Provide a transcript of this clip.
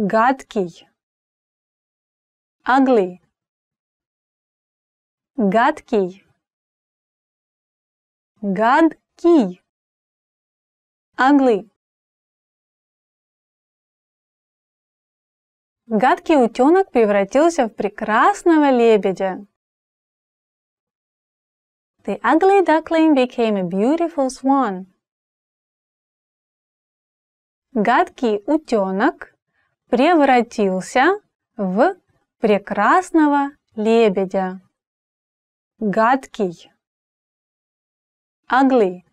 гадкий, ugly, гадкий, гадкий, ugly. Гадкий утенок превратился в прекрасного лебедя. The ugly duckling became a beautiful swan. Гадкий утенок превратился в прекрасного лебедя. Гадкий. Ugly